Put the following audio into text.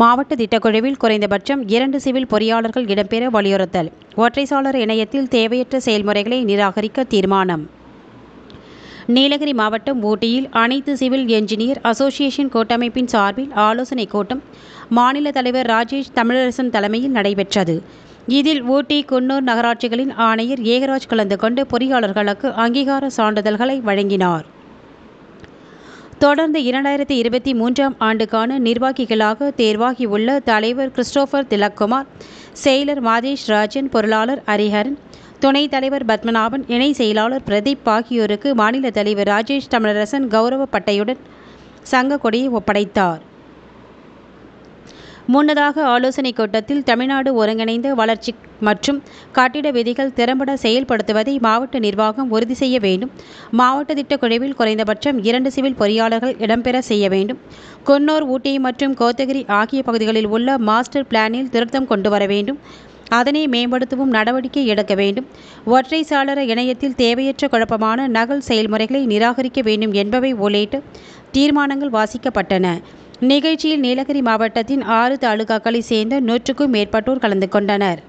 மாவட்ட திட்டக்குழுவில் குறைந்தபட்சம் இரண்டு சிவில் பொறியாளர்கள் இடம்பெற வலியுறுத்தல் ஒற்றைச்சாளர் இணையத்தில் தேவையற்ற செயல்முறைகளை நிராகரிக்க தீர்மானம் நீலகிரி மாவட்டம் ஊட்டியில் அனைத்து சிவில் என்ஜினியர் அசோசியேஷன் கூட்டமைப்பின் சார்பில் ஆலோசனைக் கூட்டம் மாநில தலைவர் ராஜேஷ் தமிழரசன் தலைமையில் நடைபெற்றது இதில் ஊட்டி குன்னூர் நகராட்சிகளின் ஆணையர் ஏகராஜ் கலந்து கொண்டு பொறியாளர்களுக்கு அங்கீகார சான்றிதழ்களை வழங்கினார் தொடர்ந்து இரண்டாயிரத்தி இருபத்தி மூன்றாம் ஆண்டுக்கான நிர்வாகிகளாக தேர்வாகியுள்ள தலைவர் கிறிஸ்டோபர் திலக்குமார் செயலர் மாதேஷ் ராஜன் பொருளாளர் ஹரிஹரன் துணைத் தலைவர் பத்மநாபன் இணை செயலாளர் பிரதீப் ஆகியோருக்கு மாநில தலைவர் ராஜேஷ் தமிழரசன் கௌரவ பட்டையுடன் சங்க கொடியை ஒப்படைத்தார் முன்னதாக ஆலோசனைக் கூட்டத்தில் தமிழ்நாடு ஒருங்கிணைந்த வளர்ச்சி மற்றும் கட்டிட விதிகள் திறம்பட செயல்படுத்துவதை மாவட்ட நிர்வாகம் உறுதி செய்ய வேண்டும் மாவட்ட திட்டக் குழுவில் குறைந்தபட்சம் இரண்டு சிவில் பொறியாளர்கள் இடம்பெற செய்ய வேண்டும் கொன்னூர் ஊட்டி மற்றும் கோத்தகிரி ஆகிய பகுதிகளில் உள்ள மாஸ்டர் பிளானில் திருத்தம் கொண்டு வர வேண்டும் அதனை மேம்படுத்தவும் நடவடிக்கை எடுக்க வேண்டும் ஒற்றை சாளர இணையத்தில் தேவையற்ற குழப்பமான நகல் செயல்முறைகளை நிராகரிக்க வேண்டும் என்பவை உள்ளிட்ட தீர்மானங்கள் வாசிக்கப்பட்டன நிகழ்ச்சியில் நீலகிரி மாவட்டத்தின் ஆறு தாலுகாக்களைச் சேர்ந்த நூற்றுக்கும் மேற்பட்டோர் கலந்து கொண்டனர்